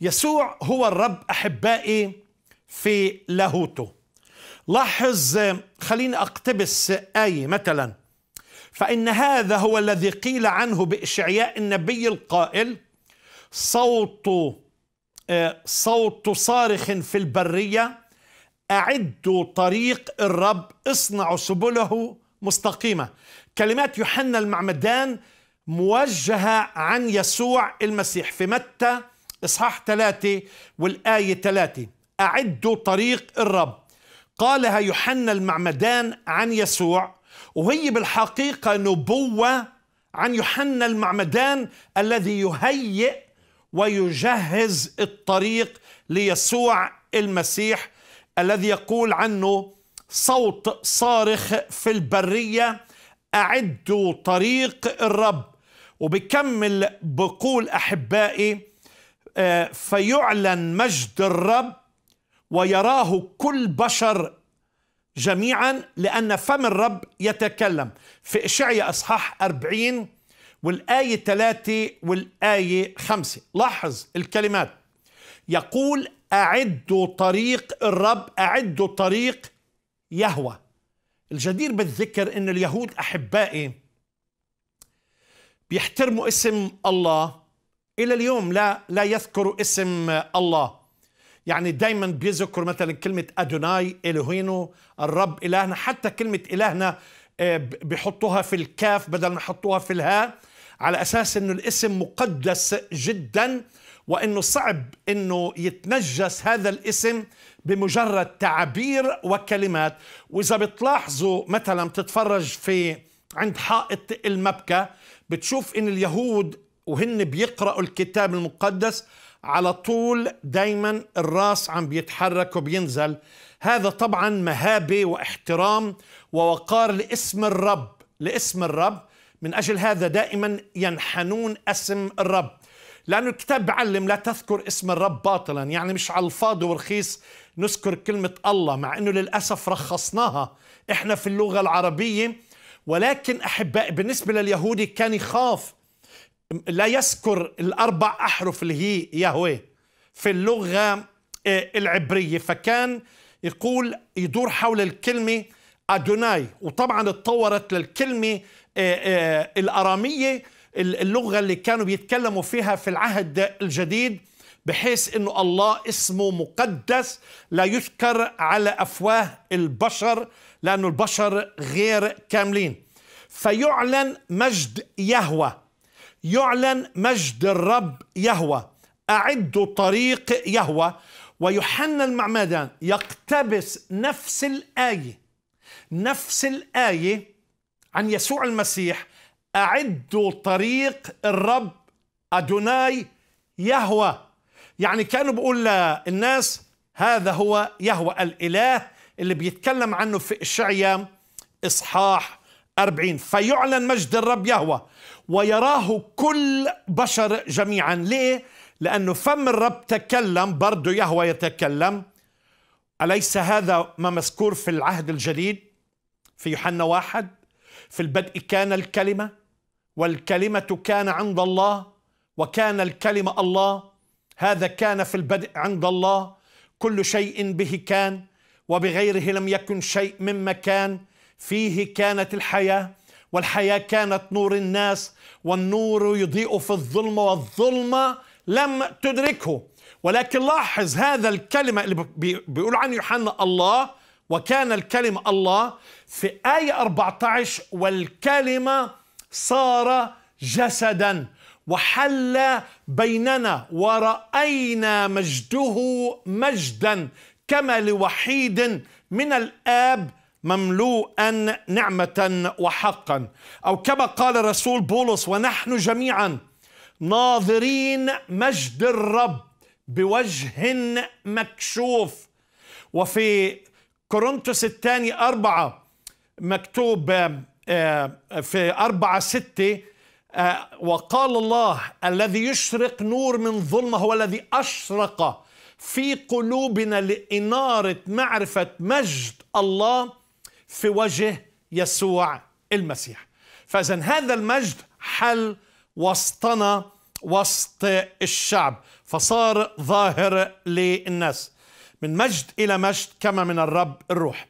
يسوع هو الرب احبائي في لاهوته لاحظ خليني اقتبس ايه مثلا فان هذا هو الذي قيل عنه باشعياء النبي القائل صوت آه، صوت صارخ في البريه اعدوا طريق الرب اصنعوا سبله مستقيمه كلمات يوحنا المعمدان موجهه عن يسوع المسيح في متى إصحاح ثلاثة والآية ثلاثة أعدوا طريق الرب قالها يوحنا المعمدان عن يسوع وهي بالحقيقة نبوة عن يوحنا المعمدان الذي يهيئ ويجهز الطريق ليسوع المسيح الذي يقول عنه صوت صارخ في البرية أعدوا طريق الرب وبكمل بقول أحبائي آه، فيعلن مجد الرب ويراه كل بشر جميعا لأن فم الرب يتكلم في إشعيا أصحاح 40 والآية 3 والآية 5 لاحظ الكلمات يقول أعدوا طريق الرب أعدوا طريق يهوى الجدير بالذكر أن اليهود أحبائي بيحترموا اسم الله الى اليوم لا لا يذكر اسم الله يعني دايما بيذكر مثلا كلمه ادوناي الهينو الرب الهنا حتى كلمه الهنا آه، بيحطوها في الكاف بدل ما يحطوها في الهاء على اساس انه الاسم مقدس جدا وانه صعب انه يتنجس هذا الاسم بمجرد تعابير وكلمات واذا بتلاحظوا مثلا بتتفرج في عند حائط المبكى بتشوف ان اليهود وهن بيقرأوا الكتاب المقدس على طول دايما الراس عم بيتحرك وبينزل هذا طبعا مهابة واحترام ووقار لاسم الرب لاسم الرب من أجل هذا دائما ينحنون اسم الرب لأن الكتاب بعلم لا تذكر اسم الرب باطلا يعني مش على الفاضي ورخيص نذكر كلمة الله مع أنه للأسف رخصناها إحنا في اللغة العربية ولكن أحبائي بالنسبة لليهودي كان يخاف لا يذكر الأربع أحرف اللي هي يهوه في اللغة آه، العبرية فكان يقول يدور حول الكلمة أدوناي وطبعا اتطورت للكلمة آه، آه، الأرامية اللغة اللي كانوا بيتكلموا فيها في العهد الجديد بحيث انه الله اسمه مقدس لا يذكر على افواه البشر لانه البشر غير كاملين فيعلن مجد يهوه يعلن مجد الرب يهوى أعدوا طريق يهوى ويوحنا المعمدان يقتبس نفس الآية نفس الآية عن يسوع المسيح أعدوا طريق الرب أدوناي يهوى يعني كانوا بيقول للناس هذا هو يهوى الإله اللي بيتكلم عنه في إشعيا إصحاح 40 فيعلن مجد الرب يهوى ويراه كل بشر جميعا ليه؟ لأنه فم الرب تكلم برضه يهوى يتكلم أليس هذا ما مذكور في العهد الجديد في يوحنا واحد في البدء كان الكلمة والكلمة كان عند الله وكان الكلمة الله هذا كان في البدء عند الله كل شيء به كان وبغيره لم يكن شيء مما كان فيه كانت الحياه والحياه كانت نور الناس والنور يضيء في الظلمه والظلمه لم تدركه ولكن لاحظ هذا الكلمه اللي بيقول عن يوحنا الله وكان الكلمه الله في ايه 14 والكلمه صار جسدا وحل بيننا ورأينا مجده مجدا كما لوحيد من الآب مملوءا نعمة وحقا أو كما قال الرسول بولس ونحن جميعا ناظرين مجد الرب بوجه مكشوف وفي كورنثوس الثاني أربعة مكتوب آه، في أربعة ستة آه، وقال الله الذي يشرق نور من ظلمة هو الذي أشرق في قلوبنا لإنارة معرفة مجد الله في وجه يسوع المسيح فاذا هذا المجد حل وسطنا وسط الشعب فصار ظاهر للناس من مجد الى مجد كما من الرب الروح